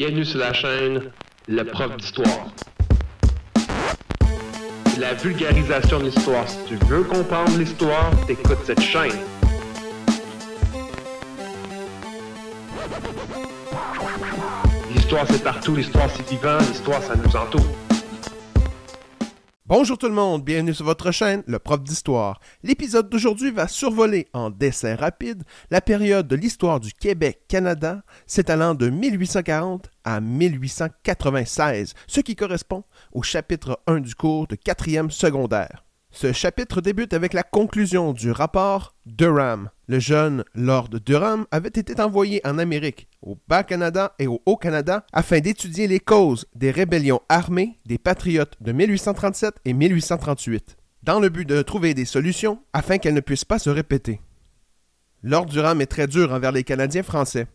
Bienvenue sur la chaîne Le prof d'histoire. La vulgarisation de l'histoire. Si tu veux comprendre l'histoire, t'écoutes cette chaîne. L'histoire c'est partout, l'histoire c'est vivant, l'histoire ça nous entoure. Bonjour tout le monde, bienvenue sur votre chaîne, le prof d'histoire. L'épisode d'aujourd'hui va survoler en dessin rapide la période de l'histoire du Québec-Canada s'étalant de 1840 à 1896, ce qui correspond au chapitre 1 du cours de 4e secondaire. Ce chapitre débute avec la conclusion du rapport Durham. Le jeune Lord Durham avait été envoyé en Amérique, au Bas-Canada et au Haut-Canada, afin d'étudier les causes des rébellions armées des patriotes de 1837 et 1838, dans le but de trouver des solutions afin qu'elles ne puissent pas se répéter. Lord Durham est très dur envers les Canadiens français,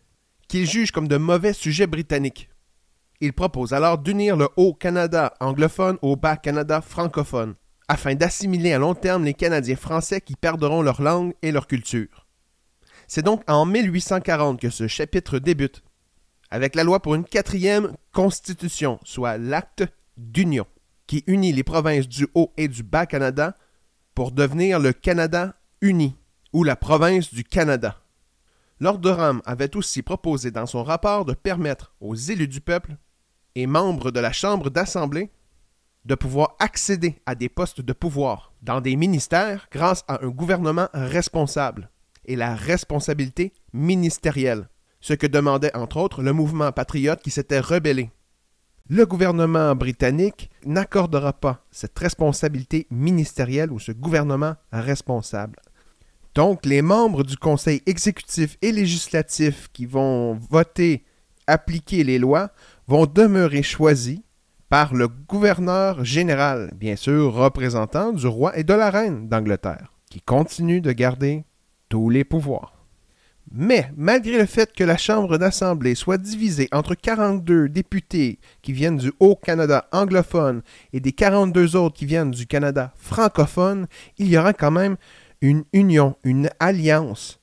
qu'il juge comme de mauvais sujets britanniques. Il propose alors d'unir le Haut-Canada anglophone au Bas-Canada francophone afin d'assimiler à long terme les Canadiens français qui perdront leur langue et leur culture. C'est donc en 1840 que ce chapitre débute, avec la loi pour une quatrième constitution, soit l'acte d'union, qui unit les provinces du Haut et du Bas Canada pour devenir le Canada uni, ou la province du Canada. Lord Durham avait aussi proposé dans son rapport de permettre aux élus du peuple et membres de la Chambre d'Assemblée de pouvoir accéder à des postes de pouvoir dans des ministères grâce à un gouvernement responsable et la responsabilité ministérielle, ce que demandait entre autres le mouvement patriote qui s'était rebellé. Le gouvernement britannique n'accordera pas cette responsabilité ministérielle ou ce gouvernement responsable. Donc, les membres du Conseil exécutif et législatif qui vont voter, appliquer les lois, vont demeurer choisis par le gouverneur général, bien sûr représentant du roi et de la reine d'Angleterre, qui continue de garder tous les pouvoirs. Mais malgré le fait que la Chambre d'Assemblée soit divisée entre 42 députés qui viennent du Haut-Canada anglophone et des 42 autres qui viennent du Canada francophone, il y aura quand même une union, une alliance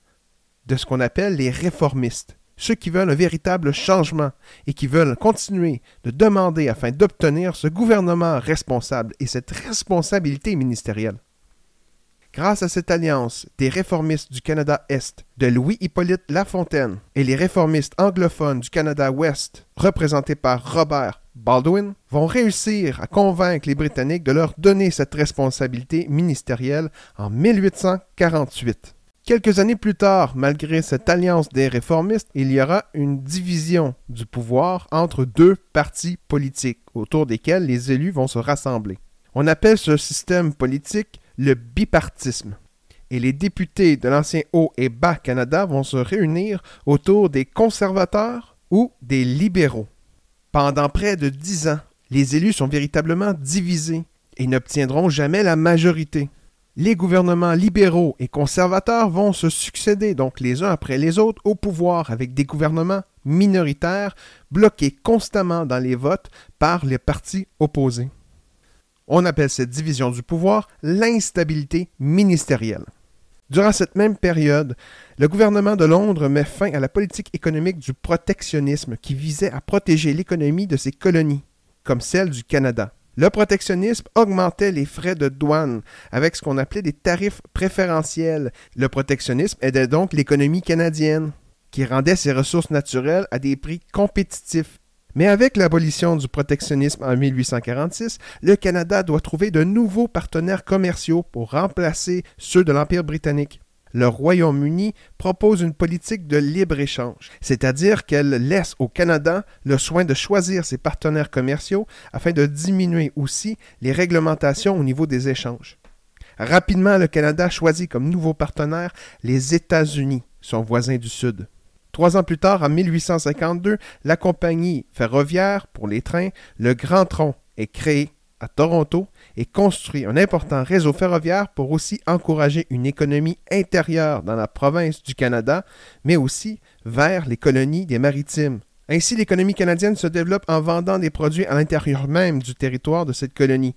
de ce qu'on appelle les réformistes, ceux qui veulent un véritable changement et qui veulent continuer de demander afin d'obtenir ce gouvernement responsable et cette responsabilité ministérielle. Grâce à cette alliance des réformistes du Canada Est, de Louis-Hippolyte Lafontaine, et les réformistes anglophones du Canada Ouest, représentés par Robert Baldwin, vont réussir à convaincre les Britanniques de leur donner cette responsabilité ministérielle en 1848. Quelques années plus tard, malgré cette alliance des réformistes, il y aura une division du pouvoir entre deux partis politiques autour desquels les élus vont se rassembler. On appelle ce système politique le bipartisme. Et les députés de l'ancien Haut et Bas Canada vont se réunir autour des conservateurs ou des libéraux. Pendant près de dix ans, les élus sont véritablement divisés et n'obtiendront jamais la majorité. Les gouvernements libéraux et conservateurs vont se succéder donc les uns après les autres au pouvoir avec des gouvernements minoritaires bloqués constamment dans les votes par les partis opposés. On appelle cette division du pouvoir l'instabilité ministérielle. Durant cette même période, le gouvernement de Londres met fin à la politique économique du protectionnisme qui visait à protéger l'économie de ses colonies, comme celle du Canada. Le protectionnisme augmentait les frais de douane avec ce qu'on appelait des tarifs préférentiels. Le protectionnisme aidait donc l'économie canadienne, qui rendait ses ressources naturelles à des prix compétitifs. Mais avec l'abolition du protectionnisme en 1846, le Canada doit trouver de nouveaux partenaires commerciaux pour remplacer ceux de l'Empire britannique le Royaume-Uni propose une politique de libre-échange, c'est-à-dire qu'elle laisse au Canada le soin de choisir ses partenaires commerciaux afin de diminuer aussi les réglementations au niveau des échanges. Rapidement, le Canada choisit comme nouveau partenaire les États-Unis, son voisin du Sud. Trois ans plus tard, en 1852, la compagnie ferroviaire pour les trains, le Grand Tronc, est créée à Toronto et construit un important réseau ferroviaire pour aussi encourager une économie intérieure dans la province du Canada, mais aussi vers les colonies des maritimes. Ainsi, l'économie canadienne se développe en vendant des produits à l'intérieur même du territoire de cette colonie,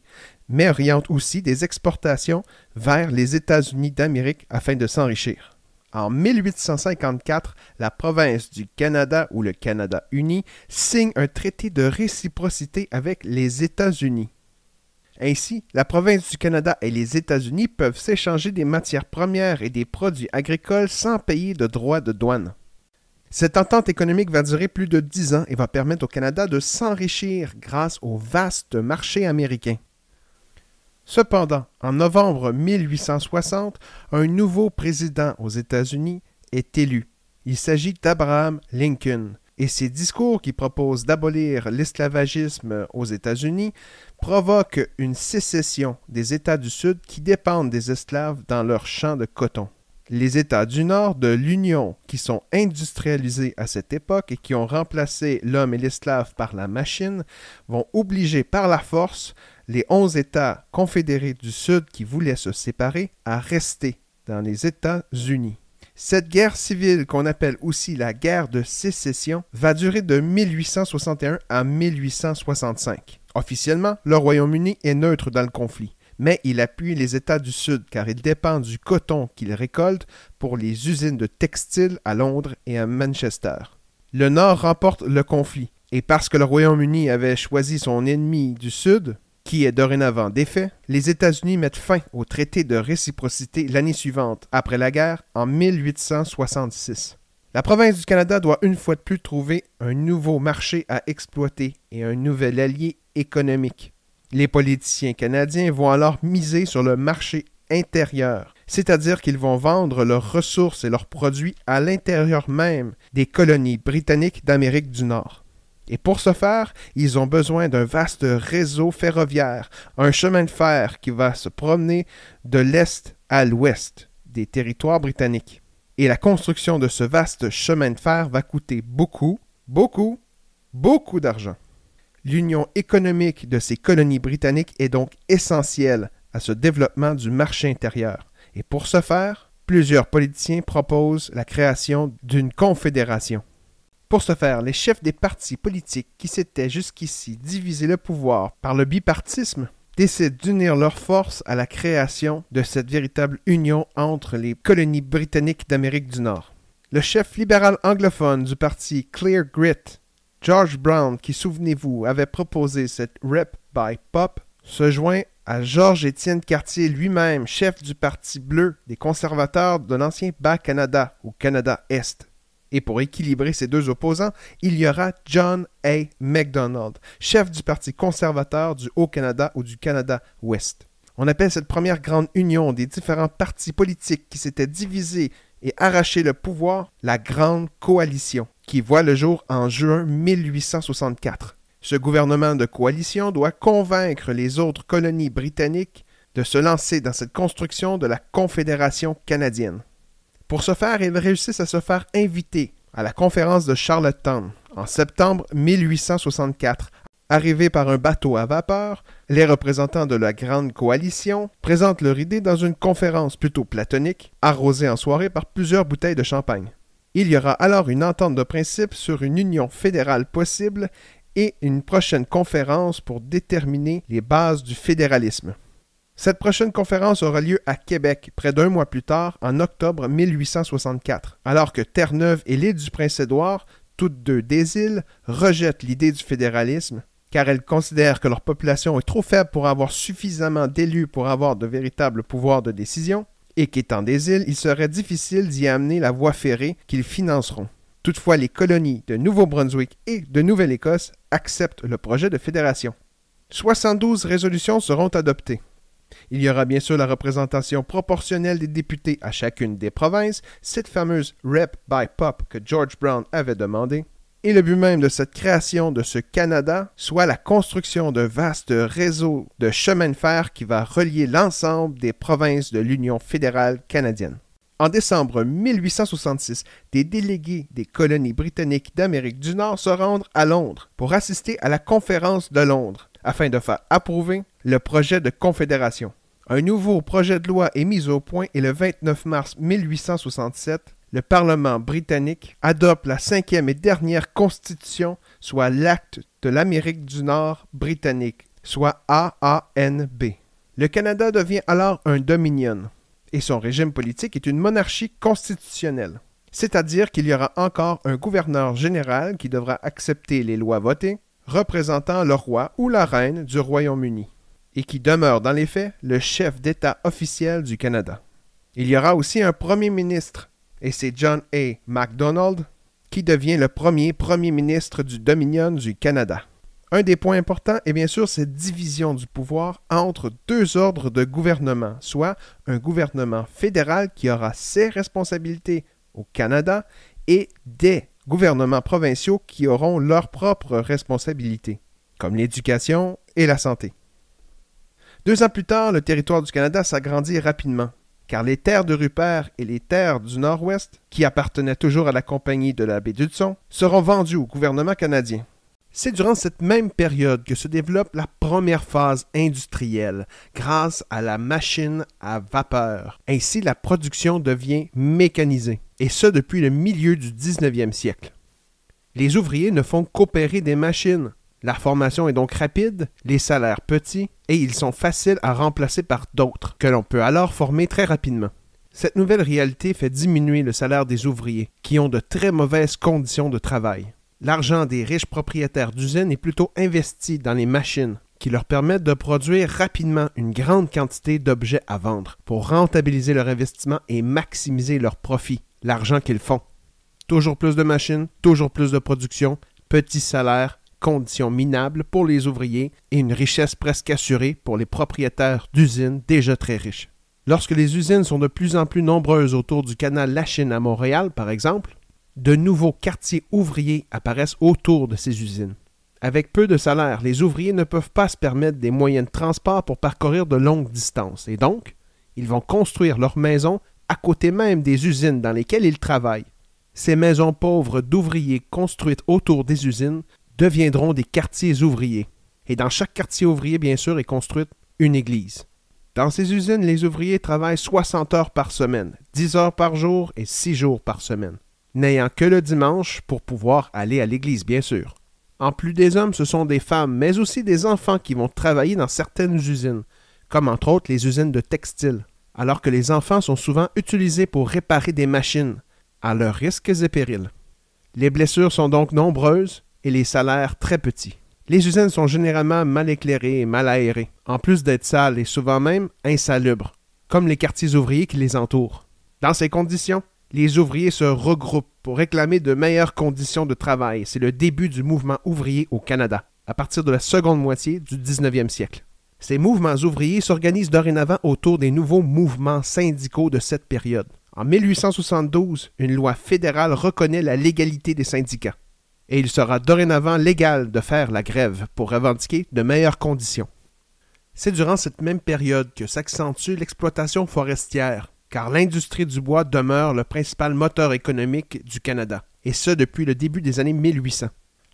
mais oriente aussi des exportations vers les États-Unis d'Amérique afin de s'enrichir. En 1854, la province du Canada ou le Canada uni signe un traité de réciprocité avec les États-Unis. Ainsi, la province du Canada et les États-Unis peuvent s'échanger des matières premières et des produits agricoles sans payer de droits de douane. Cette entente économique va durer plus de dix ans et va permettre au Canada de s'enrichir grâce au vaste marché américain. Cependant, en novembre 1860, un nouveau président aux États-Unis est élu. Il s'agit d'Abraham Lincoln et ces discours qui proposent d'abolir l'esclavagisme aux États-Unis provoquent une sécession des États du Sud qui dépendent des esclaves dans leurs champs de coton. Les États du Nord de l'Union, qui sont industrialisés à cette époque et qui ont remplacé l'homme et l'esclave par la machine, vont obliger par la force les onze États confédérés du Sud qui voulaient se séparer à rester dans les États-Unis. Cette guerre civile, qu'on appelle aussi la guerre de sécession, va durer de 1861 à 1865. Officiellement, le Royaume-Uni est neutre dans le conflit, mais il appuie les États du Sud car il dépend du coton qu'il récolte pour les usines de textile à Londres et à Manchester. Le Nord remporte le conflit, et parce que le Royaume-Uni avait choisi son ennemi du Sud, qui est dorénavant défait, les États-Unis mettent fin au traité de réciprocité l'année suivante, après la guerre, en 1866. La province du Canada doit une fois de plus trouver un nouveau marché à exploiter et un nouvel allié économique. Les politiciens canadiens vont alors miser sur le marché intérieur, c'est-à-dire qu'ils vont vendre leurs ressources et leurs produits à l'intérieur même des colonies britanniques d'Amérique du Nord. Et pour ce faire, ils ont besoin d'un vaste réseau ferroviaire, un chemin de fer qui va se promener de l'est à l'ouest des territoires britanniques. Et la construction de ce vaste chemin de fer va coûter beaucoup, beaucoup, beaucoup d'argent. L'union économique de ces colonies britanniques est donc essentielle à ce développement du marché intérieur. Et pour ce faire, plusieurs politiciens proposent la création d'une confédération. Pour ce faire, les chefs des partis politiques qui s'étaient jusqu'ici divisés le pouvoir par le bipartisme décident d'unir leurs forces à la création de cette véritable union entre les colonies britanniques d'Amérique du Nord. Le chef libéral anglophone du parti Clear Grit, George Brown, qui, souvenez-vous, avait proposé cette Rep by Pop, se joint à Georges-Étienne Cartier lui-même, chef du Parti bleu des conservateurs de l'ancien Bas-Canada ou Canada-Est. Et pour équilibrer ces deux opposants, il y aura John A. MacDonald, chef du Parti conservateur du Haut-Canada ou du Canada-Ouest. On appelle cette première grande union des différents partis politiques qui s'étaient divisés et arraché le pouvoir la Grande Coalition, qui voit le jour en juin 1864. Ce gouvernement de coalition doit convaincre les autres colonies britanniques de se lancer dans cette construction de la Confédération canadienne. Pour ce faire, ils réussissent à se faire inviter à la conférence de Charlottetown en septembre 1864. Arrivés par un bateau à vapeur, les représentants de la Grande Coalition présentent leur idée dans une conférence plutôt platonique, arrosée en soirée par plusieurs bouteilles de champagne. Il y aura alors une entente de principe sur une union fédérale possible et une prochaine conférence pour déterminer les bases du fédéralisme. Cette prochaine conférence aura lieu à Québec, près d'un mois plus tard, en octobre 1864, alors que Terre-Neuve et l'île du Prince-Édouard, toutes deux des îles, rejettent l'idée du fédéralisme car elles considèrent que leur population est trop faible pour avoir suffisamment d'élus pour avoir de véritables pouvoirs de décision, et qu'étant des îles, il serait difficile d'y amener la voie ferrée qu'ils financeront. Toutefois, les colonies de Nouveau-Brunswick et de Nouvelle-Écosse acceptent le projet de fédération. 72 résolutions seront adoptées. Il y aura bien sûr la représentation proportionnelle des députés à chacune des provinces, cette fameuse rep by pop que George Brown avait demandé. Et le but même de cette création de ce Canada, soit la construction d'un vaste réseau de chemins de fer qui va relier l'ensemble des provinces de l'Union fédérale canadienne. En décembre 1866, des délégués des colonies britanniques d'Amérique du Nord se rendent à Londres pour assister à la conférence de Londres afin de faire approuver le projet de Confédération. Un nouveau projet de loi est mis au point et le 29 mars 1867, le Parlement britannique adopte la cinquième et dernière constitution, soit l'Acte de l'Amérique du Nord britannique, soit AANB. Le Canada devient alors un dominion et son régime politique est une monarchie constitutionnelle, c'est-à-dire qu'il y aura encore un gouverneur général qui devra accepter les lois votées représentant le roi ou la reine du Royaume-Uni et qui demeure dans les faits le chef d'État officiel du Canada. Il y aura aussi un premier ministre, et c'est John A. MacDonald qui devient le premier premier ministre du Dominion du Canada. Un des points importants est bien sûr cette division du pouvoir entre deux ordres de gouvernement, soit un gouvernement fédéral qui aura ses responsabilités au Canada et des gouvernements provinciaux qui auront leurs propres responsabilités, comme l'éducation et la santé. Deux ans plus tard, le territoire du Canada s'agrandit rapidement, car les terres de Rupert et les terres du Nord-Ouest, qui appartenaient toujours à la Compagnie de la baie d'Hudson, seront vendues au gouvernement canadien. C'est durant cette même période que se développe la première phase industrielle grâce à la machine à vapeur. Ainsi, la production devient mécanisée, et ce depuis le milieu du 19e siècle. Les ouvriers ne font qu'opérer des machines, la formation est donc rapide, les salaires petits et ils sont faciles à remplacer par d'autres que l'on peut alors former très rapidement. Cette nouvelle réalité fait diminuer le salaire des ouvriers qui ont de très mauvaises conditions de travail. L'argent des riches propriétaires d'usines est plutôt investi dans les machines qui leur permettent de produire rapidement une grande quantité d'objets à vendre pour rentabiliser leur investissement et maximiser leurs profits, l'argent qu'ils font. Toujours plus de machines, toujours plus de production, petits salaires, conditions minables pour les ouvriers et une richesse presque assurée pour les propriétaires d'usines déjà très riches. Lorsque les usines sont de plus en plus nombreuses autour du canal Lachine à Montréal, par exemple, de nouveaux quartiers ouvriers apparaissent autour de ces usines. Avec peu de salaire, les ouvriers ne peuvent pas se permettre des moyens de transport pour parcourir de longues distances, et donc, ils vont construire leurs maisons à côté même des usines dans lesquelles ils travaillent. Ces maisons pauvres d'ouvriers construites autour des usines deviendront des quartiers ouvriers. Et dans chaque quartier ouvrier, bien sûr, est construite une église. Dans ces usines, les ouvriers travaillent 60 heures par semaine, 10 heures par jour et 6 jours par semaine, n'ayant que le dimanche pour pouvoir aller à l'église, bien sûr. En plus des hommes, ce sont des femmes, mais aussi des enfants qui vont travailler dans certaines usines, comme entre autres les usines de textile, alors que les enfants sont souvent utilisés pour réparer des machines, à leurs risques et périls. Les blessures sont donc nombreuses, et les salaires très petits. Les usines sont généralement mal éclairées et mal aérées, en plus d'être sales et souvent même insalubres, comme les quartiers ouvriers qui les entourent. Dans ces conditions, les ouvriers se regroupent pour réclamer de meilleures conditions de travail. C'est le début du mouvement ouvrier au Canada, à partir de la seconde moitié du 19e siècle. Ces mouvements ouvriers s'organisent dorénavant autour des nouveaux mouvements syndicaux de cette période. En 1872, une loi fédérale reconnaît la légalité des syndicats et il sera dorénavant légal de faire la grève pour revendiquer de meilleures conditions. C'est durant cette même période que s'accentue l'exploitation forestière, car l'industrie du bois demeure le principal moteur économique du Canada, et ce depuis le début des années 1800.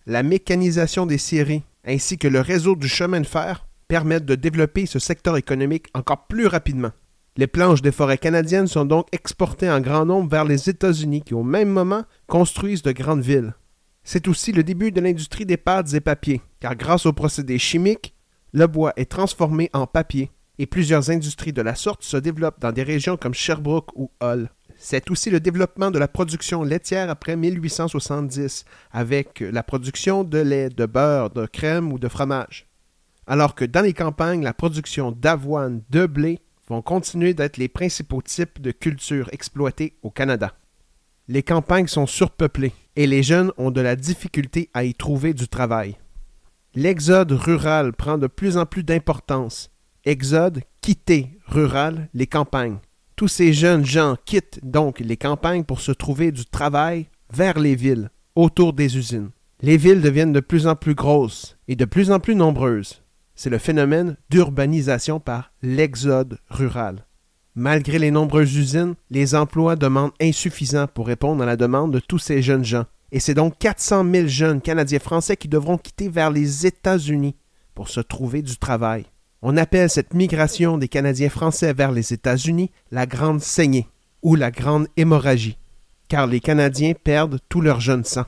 La mécanisation des scieries ainsi que le réseau du chemin de fer permettent de développer ce secteur économique encore plus rapidement. Les planches des forêts canadiennes sont donc exportées en grand nombre vers les États-Unis qui au même moment construisent de grandes villes. C'est aussi le début de l'industrie des pâtes et papiers, car grâce aux procédés chimiques, le bois est transformé en papier, et plusieurs industries de la sorte se développent dans des régions comme Sherbrooke ou Hull. C'est aussi le développement de la production laitière après 1870, avec la production de lait, de beurre, de crème ou de fromage. Alors que dans les campagnes, la production d'avoine, de blé vont continuer d'être les principaux types de cultures exploitées au Canada. Les campagnes sont surpeuplées et les jeunes ont de la difficulté à y trouver du travail. L'exode rural prend de plus en plus d'importance. Exode, quitter rural, les campagnes. Tous ces jeunes gens quittent donc les campagnes pour se trouver du travail vers les villes, autour des usines. Les villes deviennent de plus en plus grosses et de plus en plus nombreuses. C'est le phénomène d'urbanisation par l'exode rural. Malgré les nombreuses usines, les emplois demandent insuffisants pour répondre à la demande de tous ces jeunes gens. Et c'est donc 400 000 jeunes Canadiens-Français qui devront quitter vers les États-Unis pour se trouver du travail. On appelle cette migration des Canadiens-Français vers les États-Unis la Grande Saignée ou la Grande Hémorragie, car les Canadiens perdent tout leur jeune sang.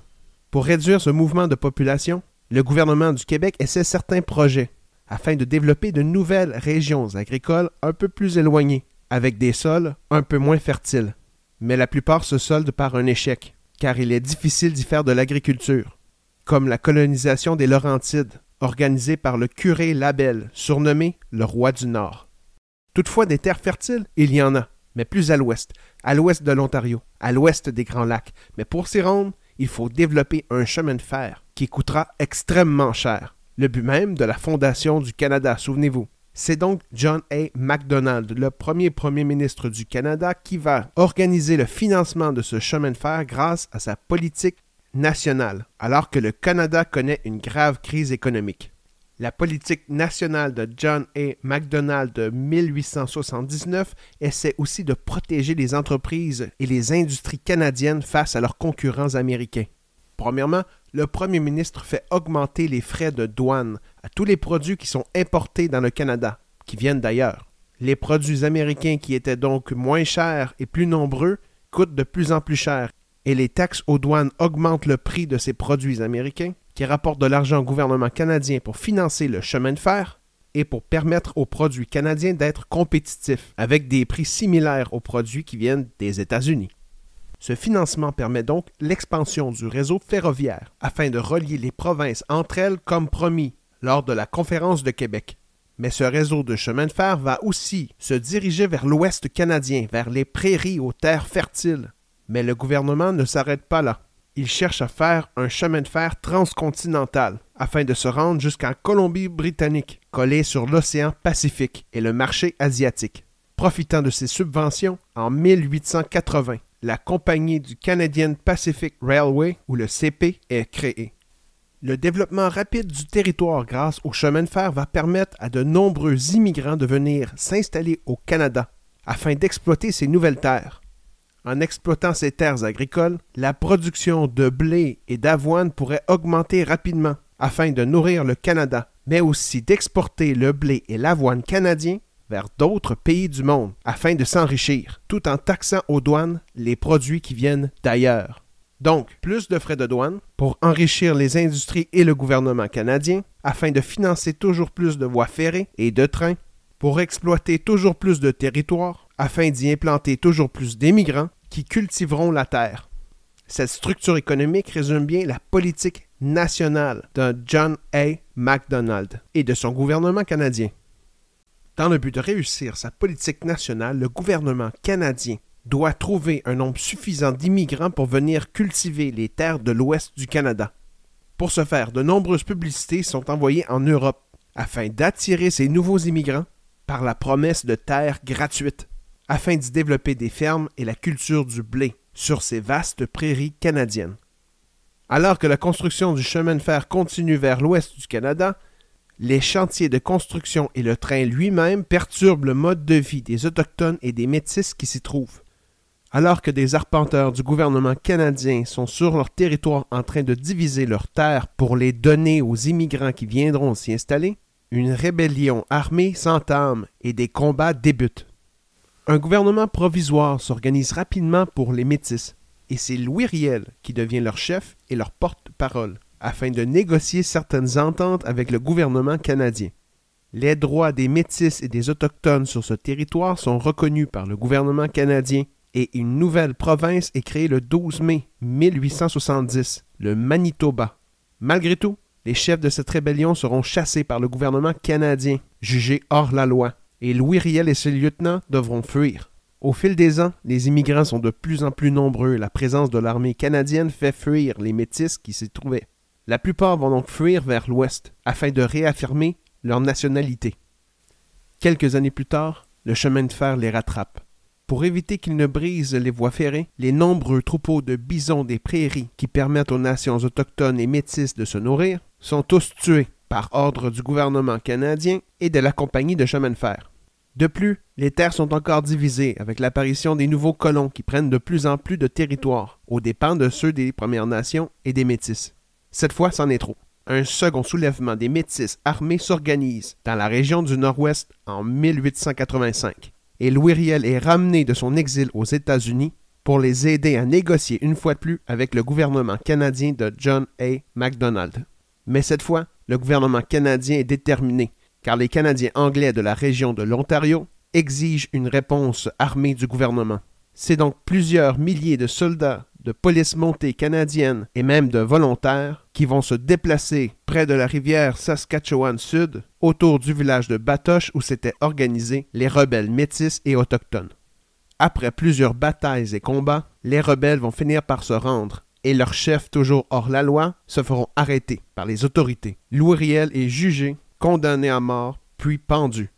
Pour réduire ce mouvement de population, le gouvernement du Québec essaie certains projets afin de développer de nouvelles régions agricoles un peu plus éloignées avec des sols un peu moins fertiles. Mais la plupart se soldent par un échec, car il est difficile d'y faire de l'agriculture, comme la colonisation des Laurentides, organisée par le curé Labelle, surnommé le roi du Nord. Toutefois, des terres fertiles, il y en a, mais plus à l'ouest, à l'ouest de l'Ontario, à l'ouest des Grands Lacs. Mais pour s'y rendre, il faut développer un chemin de fer qui coûtera extrêmement cher. Le but même de la fondation du Canada, souvenez-vous, c'est donc John A. MacDonald, le premier premier ministre du Canada, qui va organiser le financement de ce chemin de fer grâce à sa politique nationale, alors que le Canada connaît une grave crise économique. La politique nationale de John A. MacDonald de 1879 essaie aussi de protéger les entreprises et les industries canadiennes face à leurs concurrents américains. Premièrement, le Premier ministre fait augmenter les frais de douane à tous les produits qui sont importés dans le Canada, qui viennent d'ailleurs. Les produits américains qui étaient donc moins chers et plus nombreux coûtent de plus en plus cher et les taxes aux douanes augmentent le prix de ces produits américains qui rapportent de l'argent au gouvernement canadien pour financer le chemin de fer et pour permettre aux produits canadiens d'être compétitifs avec des prix similaires aux produits qui viennent des États-Unis. Ce financement permet donc l'expansion du réseau ferroviaire afin de relier les provinces entre elles comme promis lors de la conférence de Québec. Mais ce réseau de chemin de fer va aussi se diriger vers l'ouest canadien, vers les prairies aux terres fertiles. Mais le gouvernement ne s'arrête pas là. Il cherche à faire un chemin de fer transcontinental afin de se rendre jusqu'en Colombie-Britannique, collé sur l'océan Pacifique et le marché asiatique. Profitant de ses subventions, en 1880, la compagnie du Canadian Pacific Railway, ou le CP, est créée. Le développement rapide du territoire grâce au chemin de fer va permettre à de nombreux immigrants de venir s'installer au Canada afin d'exploiter ces nouvelles terres. En exploitant ces terres agricoles, la production de blé et d'avoine pourrait augmenter rapidement afin de nourrir le Canada, mais aussi d'exporter le blé et l'avoine canadien vers d'autres pays du monde afin de s'enrichir, tout en taxant aux douanes les produits qui viennent d'ailleurs. Donc, plus de frais de douane pour enrichir les industries et le gouvernement canadien afin de financer toujours plus de voies ferrées et de trains, pour exploiter toujours plus de territoires afin d'y implanter toujours plus d'émigrants qui cultiveront la terre. Cette structure économique résume bien la politique nationale d'un John A. MacDonald et de son gouvernement canadien. Dans le but de réussir sa politique nationale, le gouvernement canadien doit trouver un nombre suffisant d'immigrants pour venir cultiver les terres de l'ouest du Canada. Pour ce faire, de nombreuses publicités sont envoyées en Europe afin d'attirer ces nouveaux immigrants par la promesse de terres gratuites, afin d'y développer des fermes et la culture du blé sur ces vastes prairies canadiennes. Alors que la construction du chemin de fer continue vers l'ouest du Canada, les chantiers de construction et le train lui-même perturbent le mode de vie des Autochtones et des Métis qui s'y trouvent. Alors que des arpenteurs du gouvernement canadien sont sur leur territoire en train de diviser leurs terres pour les donner aux immigrants qui viendront s'y installer, une rébellion armée s'entame et des combats débutent. Un gouvernement provisoire s'organise rapidement pour les Métis, et c'est Louis Riel qui devient leur chef et leur porte-parole afin de négocier certaines ententes avec le gouvernement canadien. Les droits des Métis et des Autochtones sur ce territoire sont reconnus par le gouvernement canadien et une nouvelle province est créée le 12 mai 1870, le Manitoba. Malgré tout, les chefs de cette rébellion seront chassés par le gouvernement canadien, jugés hors la loi, et Louis Riel et ses lieutenants devront fuir. Au fil des ans, les immigrants sont de plus en plus nombreux et la présence de l'armée canadienne fait fuir les Métis qui s'y trouvaient. La plupart vont donc fuir vers l'ouest afin de réaffirmer leur nationalité. Quelques années plus tard, le chemin de fer les rattrape. Pour éviter qu'ils ne brisent les voies ferrées, les nombreux troupeaux de bisons des prairies qui permettent aux nations autochtones et métisses de se nourrir sont tous tués par ordre du gouvernement canadien et de la compagnie de chemin de fer. De plus, les terres sont encore divisées avec l'apparition des nouveaux colons qui prennent de plus en plus de territoires aux dépens de ceux des Premières Nations et des métisses. Cette fois, c'en est trop. Un second soulèvement des Métis armés s'organise dans la région du Nord-Ouest en 1885 et Louis Riel est ramené de son exil aux États-Unis pour les aider à négocier une fois de plus avec le gouvernement canadien de John A. MacDonald. Mais cette fois, le gouvernement canadien est déterminé, car les Canadiens anglais de la région de l'Ontario exigent une réponse armée du gouvernement. C'est donc plusieurs milliers de soldats de police montée canadienne et même de volontaires qui vont se déplacer près de la rivière Saskatchewan Sud, autour du village de Batoche où s'étaient organisés les rebelles métis et autochtones. Après plusieurs batailles et combats, les rebelles vont finir par se rendre et leurs chefs, toujours hors la loi, se feront arrêter par les autorités. Louis Riel est jugé, condamné à mort, puis pendu.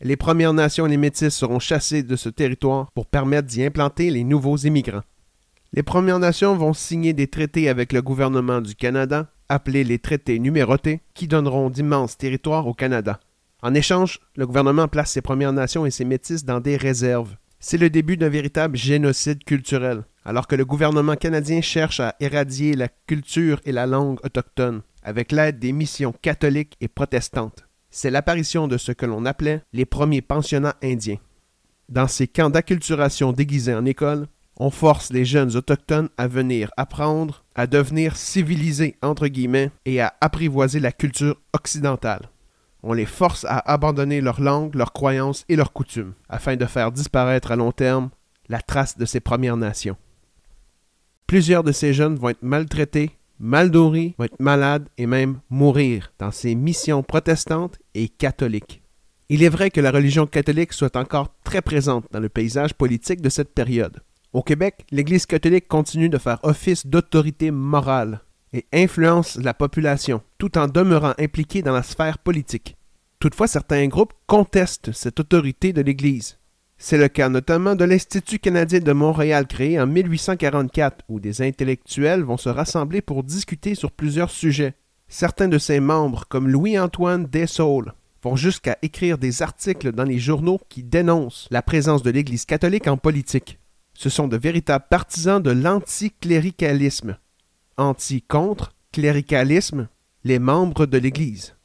Les Premières Nations et les Métis seront chassés de ce territoire pour permettre d'y implanter les nouveaux immigrants les Premières Nations vont signer des traités avec le gouvernement du Canada, appelés les traités numérotés, qui donneront d'immenses territoires au Canada. En échange, le gouvernement place ses Premières Nations et ses Métis dans des réserves. C'est le début d'un véritable génocide culturel, alors que le gouvernement canadien cherche à éradier la culture et la langue autochtone, avec l'aide des missions catholiques et protestantes. C'est l'apparition de ce que l'on appelait les premiers pensionnats indiens. Dans ces camps d'acculturation déguisés en écoles, on force les jeunes autochtones à venir apprendre, à devenir civilisés, entre guillemets, et à apprivoiser la culture occidentale. On les force à abandonner leur langue, leurs croyances et leurs coutumes, afin de faire disparaître à long terme la trace de ces Premières Nations. Plusieurs de ces jeunes vont être maltraités, mal nourris, vont être malades et même mourir dans ces missions protestantes et catholiques. Il est vrai que la religion catholique soit encore très présente dans le paysage politique de cette période. Au Québec, l'Église catholique continue de faire office d'autorité morale et influence la population, tout en demeurant impliquée dans la sphère politique. Toutefois, certains groupes contestent cette autorité de l'Église. C'est le cas notamment de l'Institut canadien de Montréal créé en 1844, où des intellectuels vont se rassembler pour discuter sur plusieurs sujets. Certains de ses membres, comme Louis-Antoine Desaulles, vont jusqu'à écrire des articles dans les journaux qui dénoncent la présence de l'Église catholique en politique ce sont de véritables partisans de l'anticléricalisme. Anti-contre, cléricalisme, les membres de l'Église.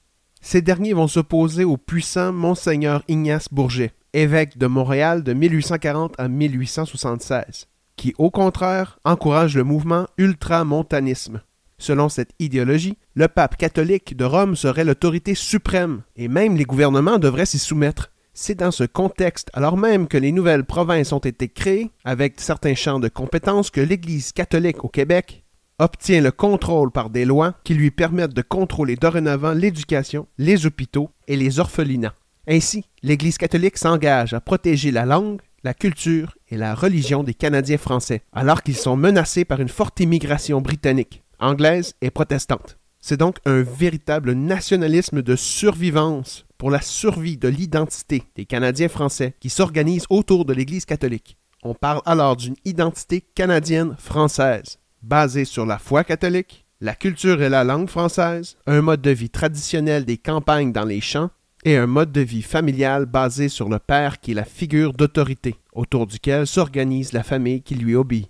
Ces derniers vont s'opposer au puissant Monseigneur Ignace Bourget, évêque de Montréal de 1840 à 1876, qui au contraire encourage le mouvement ultramontanisme. Selon cette idéologie, le pape catholique de Rome serait l'autorité suprême, et même les gouvernements devraient s'y soumettre. C'est dans ce contexte, alors même que les nouvelles provinces ont été créées, avec certains champs de compétences, que l'Église catholique au Québec obtient le contrôle par des lois qui lui permettent de contrôler dorénavant l'éducation, les hôpitaux et les orphelinats. Ainsi, l'Église catholique s'engage à protéger la langue, la culture et la religion des Canadiens français, alors qu'ils sont menacés par une forte immigration britannique, anglaise et protestante. C'est donc un véritable nationalisme de survivance pour la survie de l'identité des Canadiens français qui s'organisent autour de l'Église catholique. On parle alors d'une identité canadienne-française, basée sur la foi catholique, la culture et la langue française, un mode de vie traditionnel des campagnes dans les champs et un mode de vie familial basé sur le père qui est la figure d'autorité, autour duquel s'organise la famille qui lui obéit.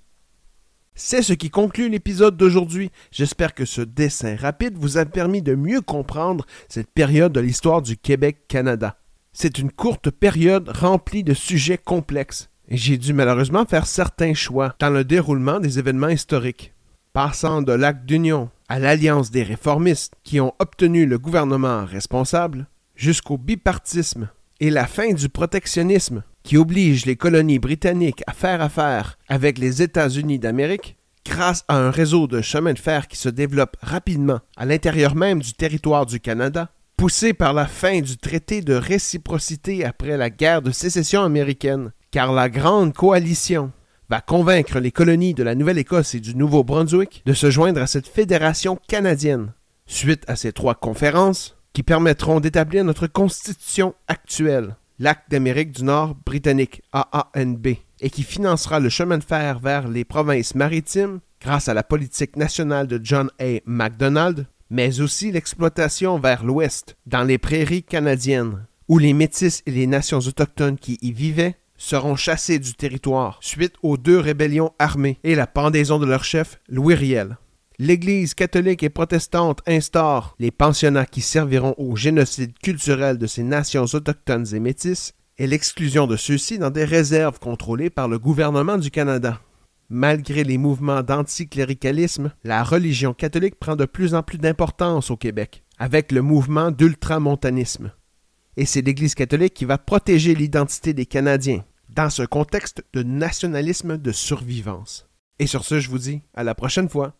C'est ce qui conclut l'épisode d'aujourd'hui. J'espère que ce dessin rapide vous a permis de mieux comprendre cette période de l'histoire du Québec-Canada. C'est une courte période remplie de sujets complexes, et j'ai dû malheureusement faire certains choix dans le déroulement des événements historiques. Passant de l'acte d'union à l'alliance des réformistes qui ont obtenu le gouvernement responsable, jusqu'au bipartisme et la fin du protectionnisme qui oblige les colonies britanniques à faire affaire avec les États-Unis d'Amérique, grâce à un réseau de chemins de fer qui se développe rapidement à l'intérieur même du territoire du Canada, poussé par la fin du traité de réciprocité après la guerre de sécession américaine, car la Grande Coalition va convaincre les colonies de la Nouvelle-Écosse et du Nouveau-Brunswick de se joindre à cette fédération canadienne. Suite à ces trois conférences, qui permettront d'établir notre constitution actuelle l'Acte d'Amérique du Nord britannique, AANB, et qui financera le chemin de fer vers les provinces maritimes grâce à la politique nationale de John A. MacDonald, mais aussi l'exploitation vers l'ouest, dans les prairies canadiennes, où les Métis et les nations autochtones qui y vivaient seront chassés du territoire suite aux deux rébellions armées et la pendaison de leur chef, Louis Riel l'Église catholique et protestante instaure les pensionnats qui serviront au génocide culturel de ces nations autochtones et métisses et l'exclusion de ceux-ci dans des réserves contrôlées par le gouvernement du Canada. Malgré les mouvements d'anticléricalisme, la religion catholique prend de plus en plus d'importance au Québec, avec le mouvement d'ultramontanisme. Et c'est l'Église catholique qui va protéger l'identité des Canadiens, dans ce contexte de nationalisme de survivance. Et sur ce, je vous dis à la prochaine fois.